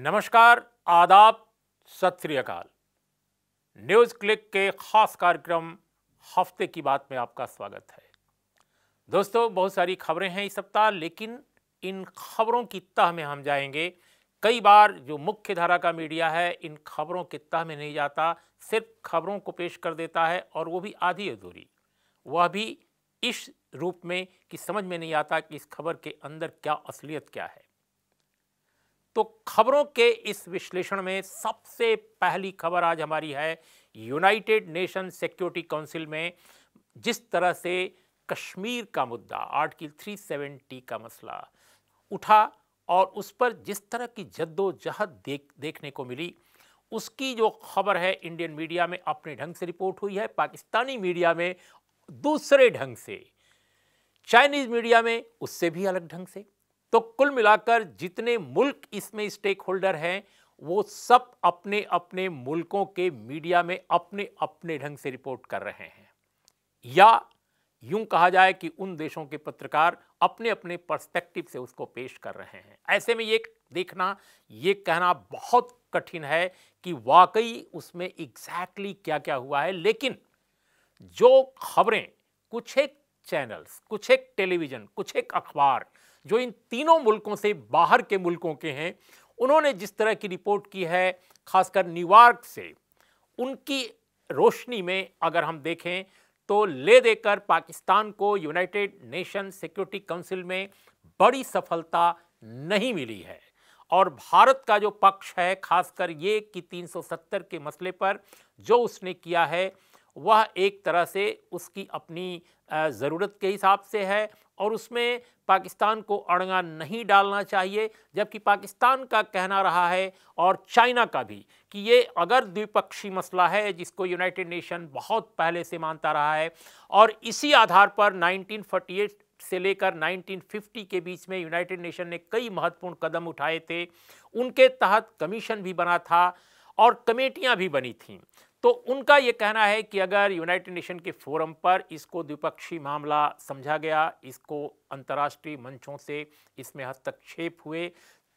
नमस्कार आदाब सत अकाल न्यूज़ क्लिक के ख़ास कार्यक्रम हफ्ते की बात में आपका स्वागत है दोस्तों बहुत सारी खबरें हैं इस सप्ताह लेकिन इन खबरों की तह में हम जाएंगे कई बार जो मुख्य धारा का मीडिया है इन खबरों के तह में नहीं जाता सिर्फ खबरों को पेश कर देता है और वो भी आधी अधूरी वह भी इस रूप में कि समझ में नहीं आता कि इस खबर के अंदर क्या असलियत क्या है तो खबरों के इस विश्लेषण में सबसे पहली खबर आज हमारी है यूनाइटेड नेशन सिक्योरिटी काउंसिल में जिस तरह से कश्मीर का मुद्दा आर्टिकल 370 का मसला उठा और उस पर जिस तरह की जद्दोजहद देख देखने को मिली उसकी जो खबर है इंडियन मीडिया में अपने ढंग से रिपोर्ट हुई है पाकिस्तानी मीडिया में दूसरे ढंग से चाइनीज़ मीडिया में उससे भी अलग ढंग से तो कुल मिलाकर जितने मुल्क इसमें स्टेक होल्डर हैं वो सब अपने अपने मुल्कों के मीडिया में अपने अपने ढंग से रिपोर्ट कर रहे हैं या यूं कहा जाए कि उन देशों के पत्रकार अपने अपने पर्सपेक्टिव से उसको पेश कर रहे हैं ऐसे में ये देखना ये कहना बहुत कठिन है कि वाकई उसमें एग्जैक्टली exactly क्या क्या हुआ है लेकिन जो खबरें कुछ एक चैनल्स कुछ एक टेलीविज़न कुछ एक अखबार जो इन तीनों मुल्कों से बाहर के मुल्कों के हैं उन्होंने जिस तरह की रिपोर्ट की है खासकर न्यूयॉर्क से उनकी रोशनी में अगर हम देखें तो ले देकर पाकिस्तान को यूनाइटेड नेशन सिक्योरिटी काउंसिल में बड़ी सफलता नहीं मिली है और भारत का जो पक्ष है खासकर ये कि 370 के मसले पर जो उसने किया है वह एक तरह से उसकी अपनी ज़रूरत के हिसाब से है और उसमें पाकिस्तान को अड़ंगा नहीं डालना चाहिए जबकि पाकिस्तान का कहना रहा है और चाइना का भी कि ये अगर द्विपक्षीय मसला है जिसको यूनाइटेड नेशन बहुत पहले से मानता रहा है और इसी आधार पर 1948 से लेकर 1950 के बीच में यूनाइटेड नेशन ने कई महत्वपूर्ण कदम उठाए थे उनके तहत कमीशन भी बना था और कमेटियाँ भी बनी थी तो उनका ये कहना है कि अगर यूनाइटेड नेशन के फोरम पर इसको द्विपक्षीय मामला समझा गया इसको अंतर्राष्ट्रीय मंचों से इसमें हस्तक्षेप हुए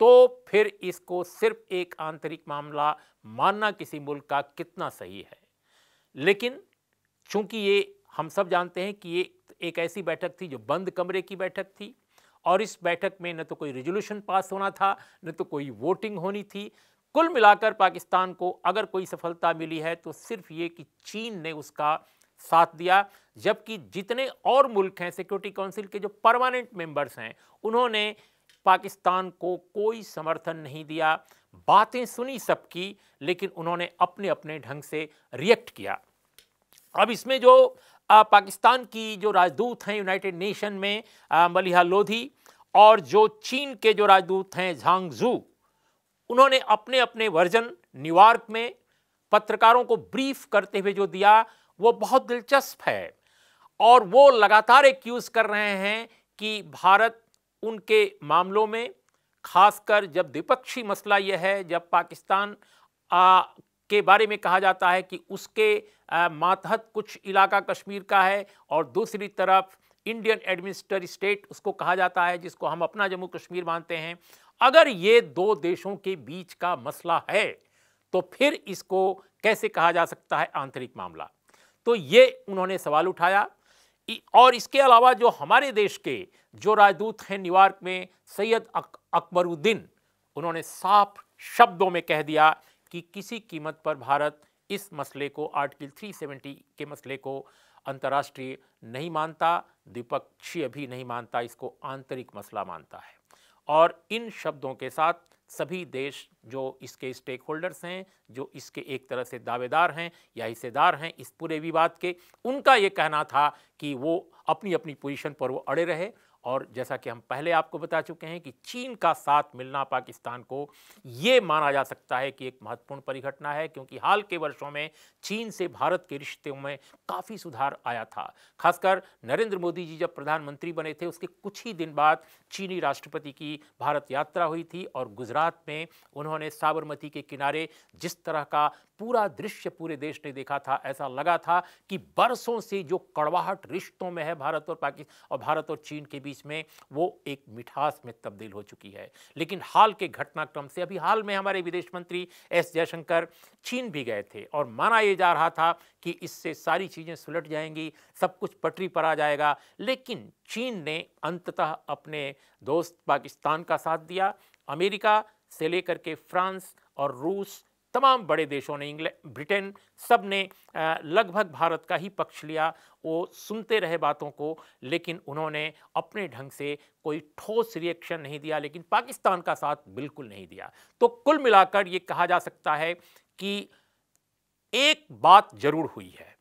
तो फिर इसको सिर्फ एक आंतरिक मामला मानना किसी मुल्क का कितना सही है लेकिन चूंकि ये हम सब जानते हैं कि ये एक ऐसी बैठक थी जो बंद कमरे की बैठक थी और इस बैठक में न तो कोई रेजोल्यूशन पास होना था न तो कोई वोटिंग होनी थी कुल मिलाकर पाकिस्तान को अगर कोई सफलता मिली है तो सिर्फ ये कि चीन ने उसका साथ दिया जबकि जितने और मुल्क हैं सिक्योरिटी काउंसिल के जो परमानेंट मेंबर्स हैं उन्होंने पाकिस्तान को कोई समर्थन नहीं दिया बातें सुनी सबकी लेकिन उन्होंने अपने अपने ढंग से रिएक्ट किया अब इसमें जो आ, पाकिस्तान की जो राजदूत हैं यूनाइटेड नेशन में मलिहा लोधी और जो चीन के जो राजदूत हैं झांगजू उन्होंने अपने अपने वर्जन न्यूयॉर्क में पत्रकारों को ब्रीफ करते हुए जो दिया वो बहुत दिलचस्प है और वो लगातार एक्यूज़ कर रहे हैं कि भारत उनके मामलों में खासकर जब द्विपक्षीय मसला यह है जब पाकिस्तान आ, के बारे में कहा जाता है कि उसके मातहत कुछ इलाका कश्मीर का है और दूसरी तरफ इंडियन एडमिनिस्ट्रेटिव स्टेट उसको कहा जाता है जिसको हम अपना जम्मू कश्मीर मानते हैं अगर ये दो देशों के बीच का मसला है तो फिर इसको कैसे कहा जा सकता है आंतरिक मामला तो ये उन्होंने सवाल उठाया और इसके अलावा जो हमारे देश के जो राजदूत हैं न्यूयॉर्क में सैयद अक, अकबरुद्दीन उन्होंने साफ शब्दों में कह दिया कि किसी कीमत पर भारत इस मसले को आर्टिकल 370 के मसले को अंतर्राष्ट्रीय नहीं मानता द्विपक्षीय भी नहीं मानता इसको आंतरिक मसला मानता है और इन शब्दों के साथ सभी देश जो इसके स्टेक होल्डर्स हैं जो इसके एक तरह से दावेदार हैं या हिस्सेदार हैं इस पूरे विवाद के उनका ये कहना था कि वो अपनी अपनी पोजीशन पर वो अड़े रहे और जैसा कि हम पहले आपको बता चुके हैं कि चीन का साथ मिलना पाकिस्तान को ये माना जा सकता है कि एक महत्वपूर्ण परिघटना है क्योंकि हाल के वर्षों में चीन से भारत के रिश्तों में काफ़ी सुधार आया था खासकर नरेंद्र मोदी जी जब प्रधानमंत्री बने थे उसके कुछ ही दिन बाद चीनी राष्ट्रपति की भारत यात्रा हुई थी और गुजरात में उन्होंने साबरमती के किनारे जिस तरह का पूरा दृश्य पूरे देश ने देखा था ऐसा लगा था कि बरसों से जो कड़वाहट रिश्तों में है भारत और पाकिस्तान और भारत और चीन के बीच में वो एक मिठास में तब्दील हो चुकी है लेकिन हाल के घटनाक्रम से अभी हाल में हमारे विदेश मंत्री एस जयशंकर चीन भी गए थे और माना ये जा रहा था कि इससे सारी चीज़ें सुलट जाएंगी सब कुछ पटरी पर आ जाएगा लेकिन चीन ने अंततः अपने दोस्त पाकिस्तान का साथ दिया अमेरिका से लेकर के फ्रांस और रूस तमाम बड़े देशों ने इंग्लैंड ब्रिटेन सब ने लगभग भारत का ही पक्ष लिया वो सुनते रहे बातों को लेकिन उन्होंने अपने ढंग से कोई ठोस रिएक्शन नहीं दिया लेकिन पाकिस्तान का साथ बिल्कुल नहीं दिया तो कुल मिलाकर ये कहा जा सकता है कि एक बात जरूर हुई है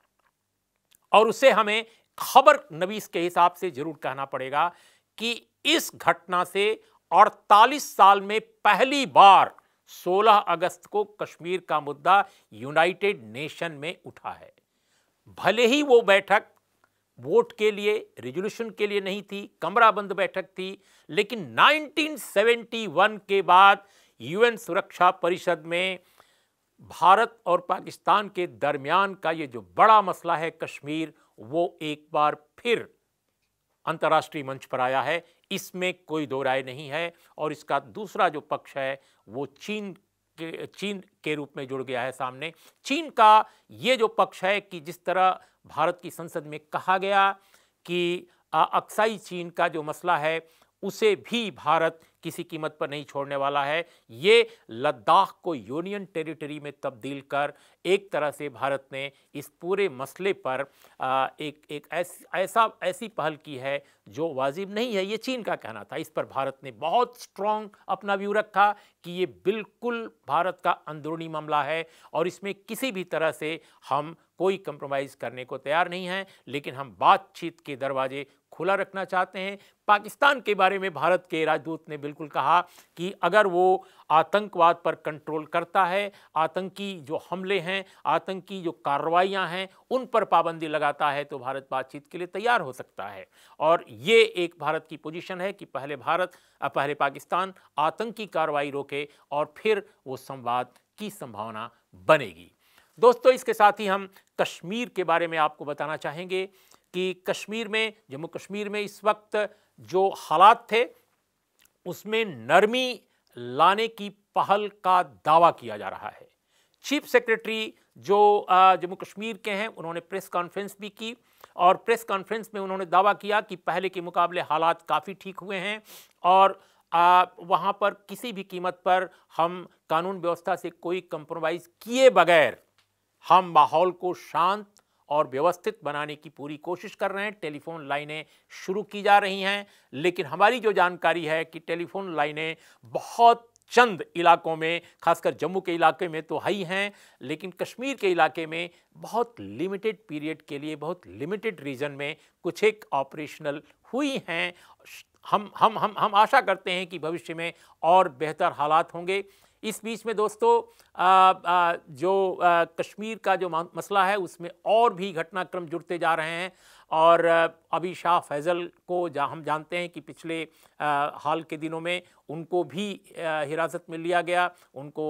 और उसे हमें खबर नवीस के हिसाब से जरूर कहना पड़ेगा कि इस घटना से 48 साल में पहली बार 16 अगस्त को कश्मीर का मुद्दा यूनाइटेड नेशन में उठा है भले ही वो बैठक वोट के लिए रिजोल्यूशन के लिए नहीं थी कमरा बंद बैठक थी लेकिन 1971 के बाद यूएन सुरक्षा परिषद में भारत और पाकिस्तान के दरमियान का ये जो बड़ा मसला है कश्मीर वो एक बार फिर अंतर्राष्ट्रीय मंच पर आया है इसमें कोई दो राय नहीं है और इसका दूसरा जो पक्ष है वो चीन के चीन के रूप में जुड़ गया है सामने चीन का ये जो पक्ष है कि जिस तरह भारत की संसद में कहा गया कि अक्साई चीन का जो मसला है उसे भी भारत किसी कीमत पर नहीं छोड़ने वाला है ये लद्दाख को यूनियन टेरिटरी में तब्दील कर एक तरह से भारत ने इस पूरे मसले पर एक एक ऐस, ऐसा ऐसी पहल की है जो वाजिब नहीं है ये चीन का कहना था इस पर भारत ने बहुत स्ट्रॉन्ग अपना व्यू रखा कि ये बिल्कुल भारत का अंदरूनी मामला है और इसमें किसी भी तरह से हम कोई कंप्रोमाइज़ करने को तैयार नहीं हैं लेकिन हम बातचीत के दरवाजे खुला रखना चाहते हैं पाकिस्तान के बारे में भारत के राजदूत ने बिल्कुल कहा कि अगर वो आतंकवाद पर कंट्रोल करता है आतंकी जो हमले हैं आतंकी जो कार्रवाइयां हैं उन पर पाबंदी लगाता है तो भारत बातचीत के लिए तैयार हो सकता है और ये एक भारत की पोजीशन है कि पहले भारत पहले पाकिस्तान आतंकी कार्रवाई रोके और फिर वो संवाद की संभावना बनेगी दोस्तों इसके साथ ही हम कश्मीर के बारे में आपको बताना चाहेंगे कि कश्मीर में जम्मू कश्मीर में इस वक्त जो हालात थे उसमें नरमी लाने की पहल का दावा किया जा रहा है चीफ सेक्रेटरी जो जम्मू कश्मीर के हैं उन्होंने प्रेस कॉन्फ्रेंस भी की और प्रेस कॉन्फ्रेंस में उन्होंने दावा किया कि पहले के मुकाबले हालात काफ़ी ठीक हुए हैं और वहाँ पर किसी भी कीमत पर हम कानून व्यवस्था से कोई कंप्रोमाइज़ किए बगैर हम माहौल को शांत और व्यवस्थित बनाने की पूरी कोशिश कर रहे हैं टेलीफोन लाइनें शुरू की जा रही हैं लेकिन हमारी जो जानकारी है कि टेलीफोन लाइनें बहुत चंद इलाकों में खासकर जम्मू के इलाके में तो हई हैं लेकिन कश्मीर के इलाके में बहुत लिमिटेड पीरियड के लिए बहुत लिमिटेड रीजन में कुछ एक ऑपरेशनल हुई हैं हम हम हम हम आशा करते हैं कि भविष्य में और बेहतर हालात होंगे इस बीच में दोस्तों आ, आ, जो आ, कश्मीर का जो मसला है उसमें और भी घटनाक्रम जुड़ते जा रहे हैं और अभी शाह फैज़ल को जा हम जानते हैं कि पिछले हाल के दिनों में उनको भी हिरासत में लिया गया उनको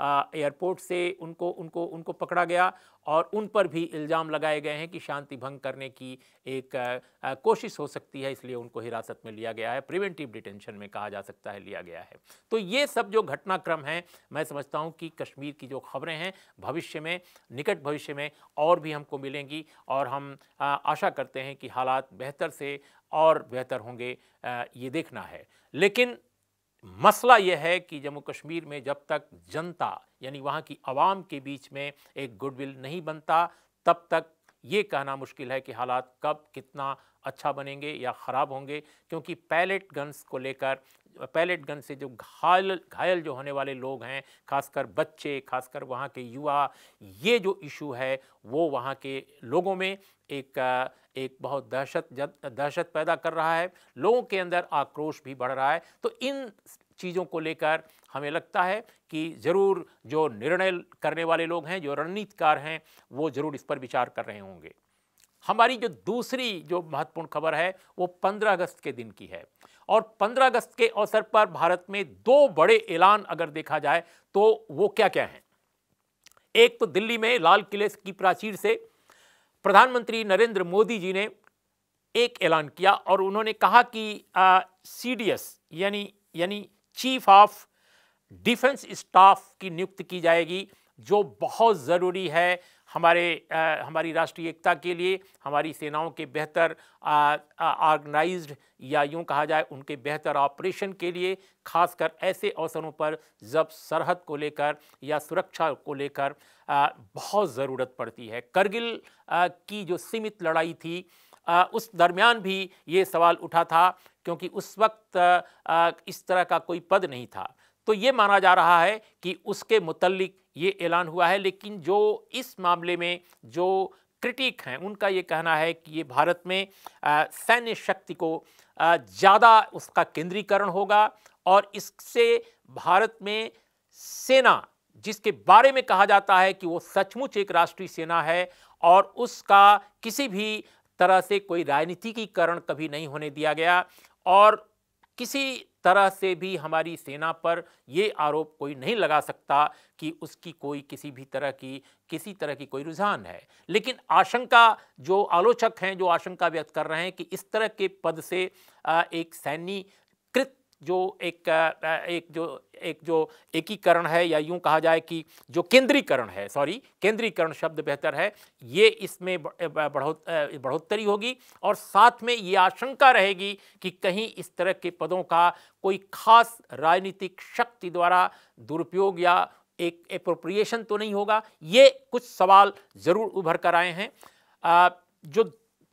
एयरपोर्ट से उनको उनको उनको पकड़ा गया और उन पर भी इल्ज़ाम लगाए गए हैं कि शांति भंग करने की एक कोशिश हो सकती है इसलिए उनको हिरासत में लिया गया है प्रिवेंटिव डिटेंशन में कहा जा सकता है लिया गया है तो ये सब जो घटनाक्रम हैं मैं समझता हूँ कि कश्मीर की जो खबरें हैं भविष्य में निकट भविष्य में और भी हमको मिलेंगी और हम आशा करते करते हैं कि हालात बेहतर से और बेहतर होंगे ये देखना है लेकिन मसला यह है कि जम्मू कश्मीर में जब तक जनता यानी वहाँ की आवाम के बीच में एक गुडविल नहीं बनता तब तक ये कहना मुश्किल है कि हालात कब कितना अच्छा बनेंगे या ख़राब होंगे क्योंकि पैलेट गन्स को लेकर पैलेट गन से जो घायल घायल जो होने वाले लोग हैं खासकर बच्चे खासकर वहाँ के युवा ये जो इशू है वो वहाँ के लोगों में एक एक बहुत दहशत दहशत पैदा कर रहा है लोगों के अंदर आक्रोश भी बढ़ रहा है तो इन चीज़ों को लेकर हमें लगता है कि ज़रूर जो निर्णय करने वाले लोग हैं जो रणनीतिकार हैं वो ज़रूर इस पर विचार कर रहे होंगे हमारी जो दूसरी जो महत्वपूर्ण खबर है वो 15 अगस्त के दिन की है और 15 अगस्त के अवसर पर भारत में दो बड़े ऐलान अगर देखा जाए तो वो क्या क्या हैं एक तो दिल्ली में लाल किले की प्राचीर से प्रधानमंत्री नरेंद्र मोदी जी ने एक ऐलान किया और उन्होंने कहा कि सी डी एस यानी यानी चीफ ऑफ डिफेंस स्टाफ की नियुक्ति की जाएगी जो बहुत ज़रूरी है हमारे आ, हमारी राष्ट्रीय एकता के लिए हमारी सेनाओं के बेहतर ऑर्गेनाइज या यूं कहा जाए उनके बेहतर ऑपरेशन के लिए खासकर ऐसे अवसरों पर जब सरहद को लेकर या सुरक्षा को लेकर बहुत ज़रूरत पड़ती है करगिल आ, की जो सीमित लड़ाई थी आ, उस दरमियान भी ये सवाल उठा था क्योंकि उस वक्त आ, इस तरह का कोई पद नहीं था तो ये माना जा रहा है कि उसके मुतलिक ये ऐलान हुआ है लेकिन जो इस मामले में जो क्रिटिक हैं उनका ये कहना है कि ये भारत में सैन्य शक्ति को ज़्यादा उसका केंद्रीकरण होगा और इससे भारत में सेना जिसके बारे में कहा जाता है कि वो सचमुच एक राष्ट्रीय सेना है और उसका किसी भी तरह से कोई राजनीतिकीकरण कभी नहीं होने दिया गया और किसी तरह से भी हमारी सेना पर ये आरोप कोई नहीं लगा सकता कि उसकी कोई किसी भी तरह की किसी तरह की कोई रुझान है लेकिन आशंका जो आलोचक हैं जो आशंका व्यक्त कर रहे हैं कि इस तरह के पद से एक सैन्य कृत जो एक एक जो एक जो एकीकरण है या यूं कहा जाए कि जो केंद्रीकरण है सॉरी केंद्रीकरण शब्द बेहतर है ये इसमें बढ़ोत बढ़ोतरी होगी और साथ में ये आशंका रहेगी कि कहीं इस तरह के पदों का कोई खास राजनीतिक शक्ति द्वारा दुरुपयोग या एक अप्रोप्रिएशन तो नहीं होगा ये कुछ सवाल ज़रूर उभर कर आए हैं आ, जो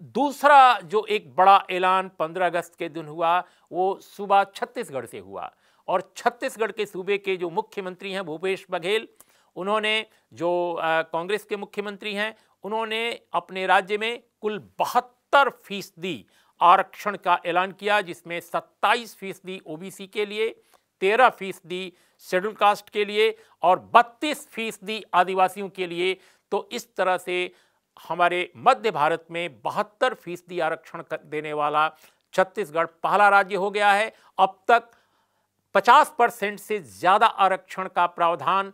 दूसरा जो एक बड़ा ऐलान 15 अगस्त के दिन हुआ वो सुबह छत्तीसगढ़ से हुआ और छत्तीसगढ़ के सूबे के जो मुख्यमंत्री हैं भूपेश बघेल उन्होंने जो कांग्रेस के मुख्यमंत्री हैं उन्होंने अपने राज्य में कुल बहत्तर फीसदी आरक्षण का ऐलान किया जिसमें 27 फीसदी ओ के लिए 13 फीसदी शेड्यूल कास्ट के लिए और 32 फीसदी आदिवासियों के लिए तो इस तरह से हमारे मध्य भारत में बहत्तर फीसदी आरक्षण देने वाला छत्तीसगढ़ पहला राज्य हो गया है अब तक 50 परसेंट से ज़्यादा आरक्षण का प्रावधान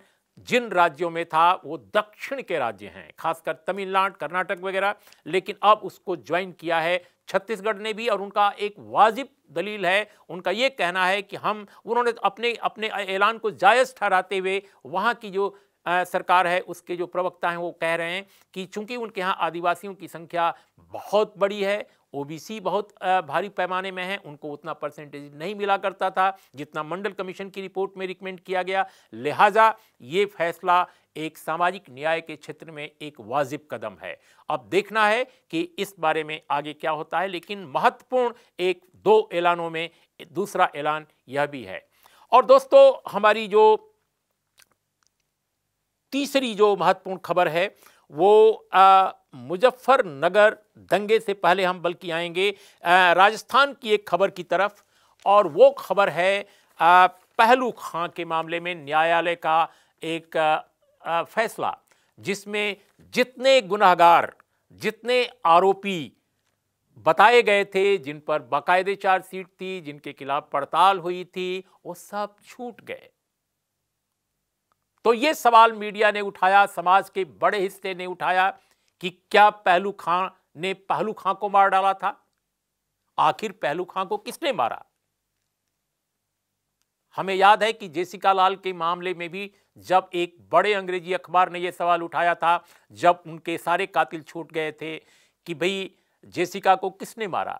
जिन राज्यों में था वो दक्षिण के राज्य हैं खासकर तमिलनाडु कर्नाटक वगैरह लेकिन अब उसको ज्वाइन किया है छत्तीसगढ़ ने भी और उनका एक वाजिब दलील है उनका ये कहना है कि हम उन्होंने अपने अपने ऐलान को जायज़ ठहराते हुए वहाँ की जो सरकार है उसके जो प्रवक्ता हैं वो कह रहे हैं कि चूंकि उनके यहाँ आदिवासियों की संख्या बहुत बड़ी है ओबीसी बहुत भारी पैमाने में है उनको उतना परसेंटेज नहीं मिला करता था जितना मंडल कमीशन की रिपोर्ट में रिकमेंड किया गया लिहाजा ये फैसला एक सामाजिक न्याय के क्षेत्र में एक वाजिब कदम है अब देखना है कि इस बारे में आगे क्या होता है लेकिन महत्वपूर्ण एक दो ऐलानों में दूसरा ऐलान यह भी है और दोस्तों हमारी जो तीसरी जो महत्वपूर्ण खबर है वो मुजफ्फरनगर दंगे से पहले हम बल्कि आएंगे राजस्थान की एक खबर की तरफ और वो खबर है आ, पहलू खां के मामले में न्यायालय का एक आ, फैसला जिसमें जितने गुनाहगार जितने आरोपी बताए गए थे जिन पर बाकायदे चार्जशीट थी जिनके खिलाफ पड़ताल हुई थी वो सब छूट गए तो ये सवाल मीडिया ने उठाया समाज के बड़े हिस्से ने उठाया कि क्या पहलू खां ने पहलू खां को मार डाला था आखिर पहलू खां को किसने मारा हमें याद है कि जेसिका लाल के मामले में भी जब एक बड़े अंग्रेजी अखबार ने यह सवाल उठाया था जब उनके सारे कातिल छूट गए थे कि भाई जेसिका को किसने मारा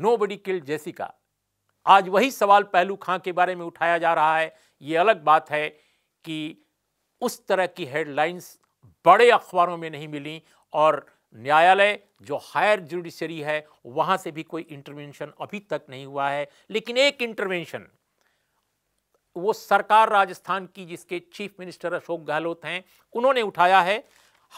नो बडी किल जेसिका आज वही सवाल पहलू खां के बारे में उठाया जा रहा है ये अलग बात है कि उस तरह की हेडलाइंस बड़े अखबारों में नहीं मिली और न्यायालय जो हायर जुडिशरी है वहाँ से भी कोई इंटरवेंशन अभी तक नहीं हुआ है लेकिन एक इंटरवेंशन वो सरकार राजस्थान की जिसके चीफ मिनिस्टर अशोक गहलोत हैं उन्होंने उठाया है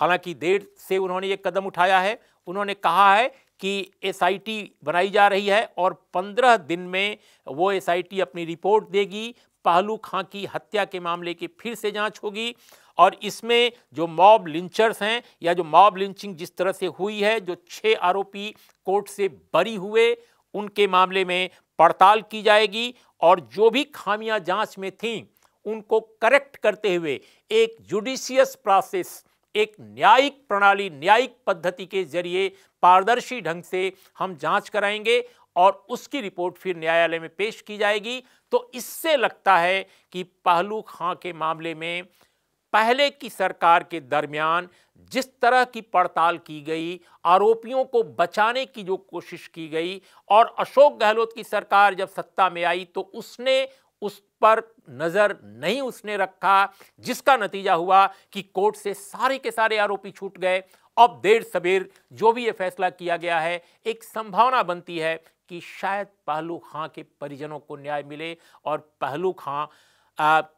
हालांकि देर से उन्होंने ये कदम उठाया है उन्होंने कहा है कि एसआईटी बनाई जा रही है और पंद्रह दिन में वो एसआईटी अपनी रिपोर्ट देगी पहलू खां की हत्या के मामले की फिर से जांच होगी और इसमें जो मॉब लिंचर्स हैं या जो मॉब लिंचिंग जिस तरह से हुई है जो छः आरोपी कोर्ट से बरी हुए उनके मामले में पड़ताल की जाएगी और जो भी खामियां जांच में थीं उनको करेक्ट करते हुए एक जुडिशियस प्रोसेस एक न्यायिक प्रणाली न्यायिक पद्धति के जरिए पारदर्शी ढंग से हम जांच कराएंगे और उसकी रिपोर्ट फिर न्यायालय में पेश की जाएगी तो इससे लगता है कि पहलू खां के मामले में पहले की सरकार के दरमियान जिस तरह की पड़ताल की गई आरोपियों को बचाने की जो कोशिश की गई और अशोक गहलोत की सरकार जब सत्ता में आई तो उसने उस पर नज़र नहीं उसने रखा जिसका नतीजा हुआ कि कोर्ट से सारे के सारे आरोपी छूट गए अब देर सबेर जो भी ये फैसला किया गया है एक संभावना बनती है कि शायद पहलू खां के परिजनों को न्याय मिले और पहलू खां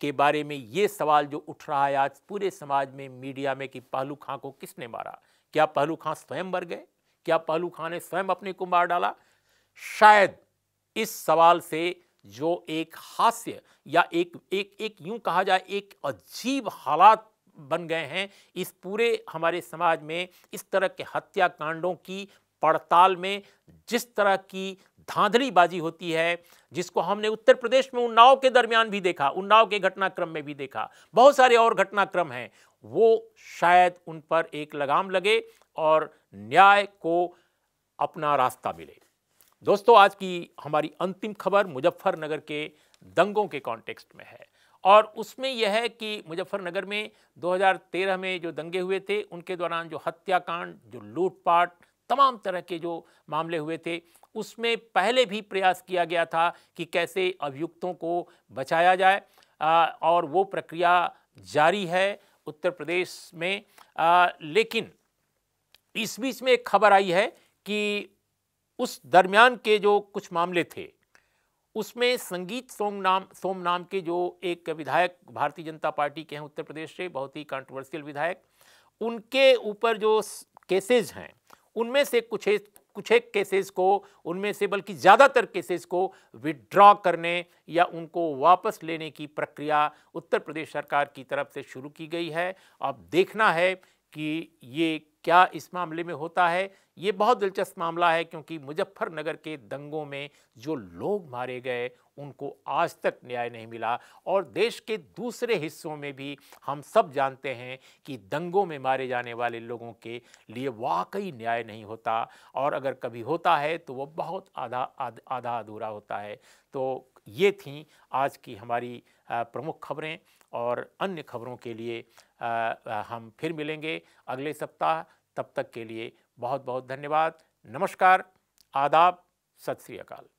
के बारे में ये सवाल जो उठ रहा है आज पूरे समाज में मीडिया में कि पहलू खां को किसने मारा क्या पहलू खां स्वयं मर गए क्या पहलू खां ने स्वयं अपने को मार डाला शायद इस सवाल से जो एक हास्य या एक एक एक यूं कहा जाए एक अजीब हालात बन गए हैं इस पूरे हमारे समाज में इस तरह के हत्याकांडों की पड़ताल में जिस तरह की धांधलीबाजी होती है जिसको हमने उत्तर प्रदेश में उन्नाव के दरमियान भी देखा उन्नाव के घटनाक्रम में भी देखा बहुत सारे और घटनाक्रम हैं वो शायद उन पर एक लगाम लगे और न्याय को अपना रास्ता मिले दोस्तों आज की हमारी अंतिम खबर मुजफ्फरनगर के दंगों के कॉन्टेक्स्ट में है और उसमें यह है कि मुजफ्फरनगर में 2013 में जो दंगे हुए थे उनके दौरान जो हत्याकांड जो लूटपाट तमाम तरह के जो मामले हुए थे उसमें पहले भी प्रयास किया गया था कि कैसे अभियुक्तों को बचाया जाए और वो प्रक्रिया जारी है उत्तर प्रदेश में लेकिन इस बीच में एक खबर आई है कि उस दरमियान के जो कुछ मामले थे उसमें संगीत सोम नाम सोम नाम के जो एक विधायक भारतीय जनता पार्टी के हैं उत्तर प्रदेश से बहुत ही कंट्रोवर्शियल विधायक उनके ऊपर जो केसेज हैं उनमें से कुछ कुछ एक केसेस को उनमें से बल्कि ज़्यादातर केसेस को विड्रॉ करने या उनको वापस लेने की प्रक्रिया उत्तर प्रदेश सरकार की तरफ से शुरू की गई है अब देखना है कि ये क्या इस मामले में होता है ये बहुत दिलचस्प मामला है क्योंकि मुजफ्फरनगर के दंगों में जो लोग मारे गए उनको आज तक न्याय नहीं मिला और देश के दूसरे हिस्सों में भी हम सब जानते हैं कि दंगों में मारे जाने वाले लोगों के लिए वाकई न्याय नहीं होता और अगर कभी होता है तो वो बहुत आधा आधा अधूरा होता है तो ये थी आज की हमारी प्रमुख खबरें और अन्य खबरों के लिए हम फिर मिलेंगे अगले सप्ताह तब तक के लिए बहुत बहुत धन्यवाद नमस्कार आदाब सत श्री अकाल